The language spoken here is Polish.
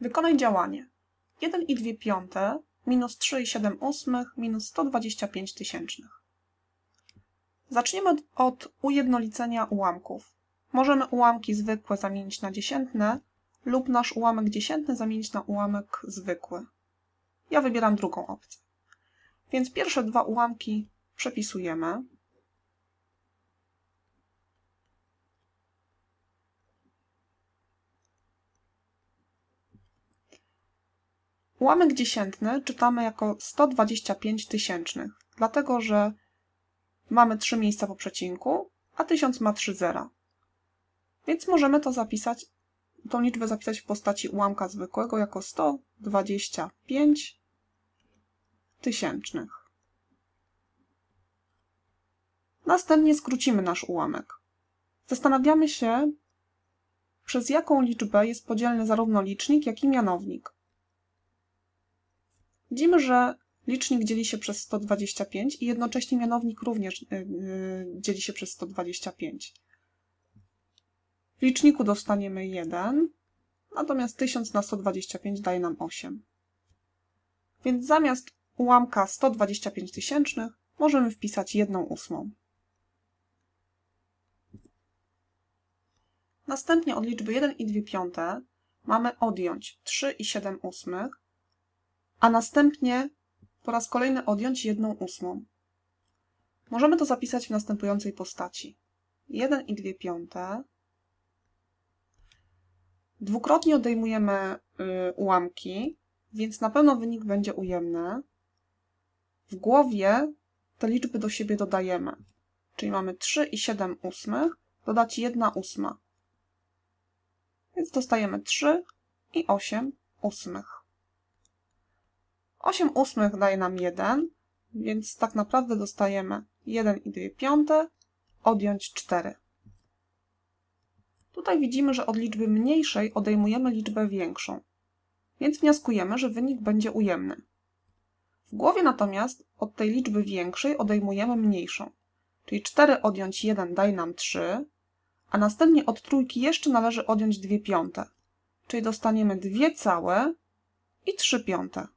Wykonaj działanie. 1 i 2 piąte minus 3 i 7 ósmych minus 125 tysięcznych. Zaczniemy od ujednolicenia ułamków. Możemy ułamki zwykłe zamienić na dziesiętne lub nasz ułamek dziesiętny zamienić na ułamek zwykły. Ja wybieram drugą opcję. Więc pierwsze dwa ułamki przepisujemy. Ułamek dziesiętny czytamy jako 125 tysięcznych, dlatego że mamy 3 miejsca po przecinku, a 1000 ma 3 zera. Więc możemy to zapisać, tą liczbę zapisać w postaci ułamka zwykłego jako 125 tysięcznych. Następnie skrócimy nasz ułamek. Zastanawiamy się, przez jaką liczbę jest podzielny zarówno licznik, jak i mianownik. Widzimy, że licznik dzieli się przez 125 i jednocześnie mianownik również y, y, dzieli się przez 125. W liczniku dostaniemy 1, natomiast 1000 na 125 daje nam 8. Więc zamiast ułamka 125 tysięcznych możemy wpisać 1 ósmą. Następnie od liczby 1 i 2 piąte mamy odjąć 3 i 7 ósmych, a następnie po raz kolejny odjąć jedną ósmą. Możemy to zapisać w następującej postaci. 1 i 2 piąte. Dwukrotnie odejmujemy y, ułamki, więc na pewno wynik będzie ujemny. W głowie te liczby do siebie dodajemy. Czyli mamy 3 i 7 ósmych, dodać 1 ósma. Więc dostajemy 3 i 8 ósmych. 8 ósmych daje nam 1, więc tak naprawdę dostajemy 1 i 2 piąte, odjąć 4. Tutaj widzimy, że od liczby mniejszej odejmujemy liczbę większą, więc wnioskujemy, że wynik będzie ujemny. W głowie natomiast od tej liczby większej odejmujemy mniejszą, czyli 4 odjąć 1 daje nam 3, a następnie od trójki jeszcze należy odjąć 2 piąte, czyli dostaniemy 2 całe i 3 piąte.